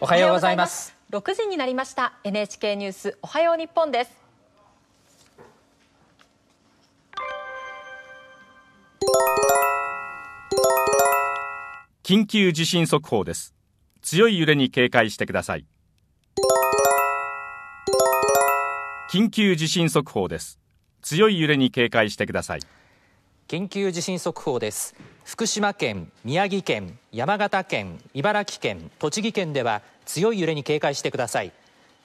おはようございます六時になりました NHK ニュースおはよう日本です緊急地震速報です強い揺れに警戒してください緊急地震速報です強い揺れに警戒してください緊急地震速報です福島県、宮城県、山形県、茨城県、栃木県では強い揺れに警戒してください。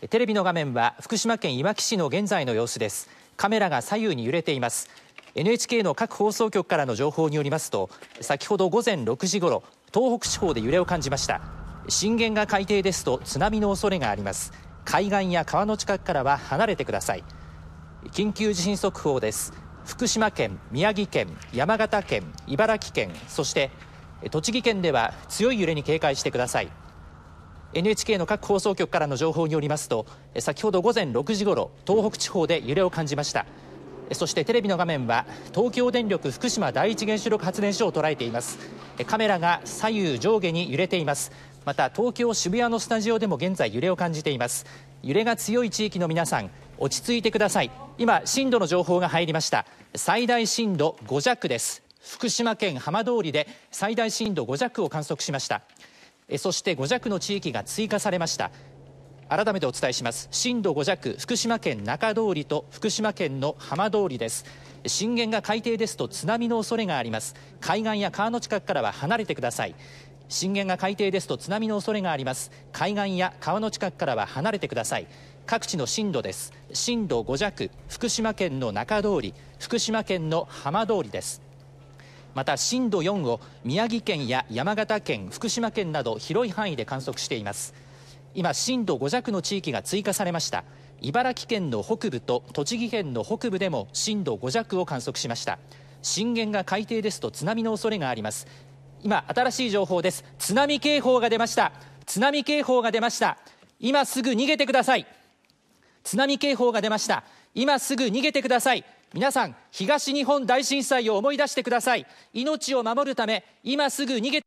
テレビの画面は福島県いわき市の現在の様子です。カメラが左右に揺れています。NHK の各放送局からの情報によりますと、先ほど午前6時ごろ、東北地方で揺れを感じました。震源が海底ですと津波の恐れがあります。海岸や川の近くからは離れてください。緊急地震速報です。福島県、宮城県、山形県、茨城県、そして栃木県では強い揺れに警戒してください。NHK の各放送局からの情報によりますと、先ほど午前6時ごろ、東北地方で揺れを感じました。そしてテレビの画面は東京電力福島第一原子力発電所を捉えています。カメラが左右上下に揺れています。また東京渋谷のスタジオでも現在揺れを感じています。揺れが強い地域の皆さん、落ち着いてください。今震度の情報が入りました。最大震度5弱です。福島県浜通りで最大震度5弱を観測しました。そして5弱の地域が追加されました。改めてお伝えします。震度5弱、福島県中通りと福島県の浜通りです。震源が海底ですと津波の恐れがあります。海岸や川の近くからは離れてください。震源が海底ですと津波の恐れがあります。海岸や川の近くからは離れてください。各地の震度です。震度5弱、福島県の中通り、福島県の浜通りですまた震度4を宮城県や山形県福島県など広い範囲で観測しています今震度5弱の地域が追加されました茨城県の北部と栃木県の北部でも震度5弱を観測しました震源が海底ですと津波の恐れがあります今新しい情報です津波警報が出ました津波警報が出ました今すぐ逃げてください津波警報が出ました今すぐ逃げてください皆さん東日本大震災を思い出してください命を守るため今すぐ逃げ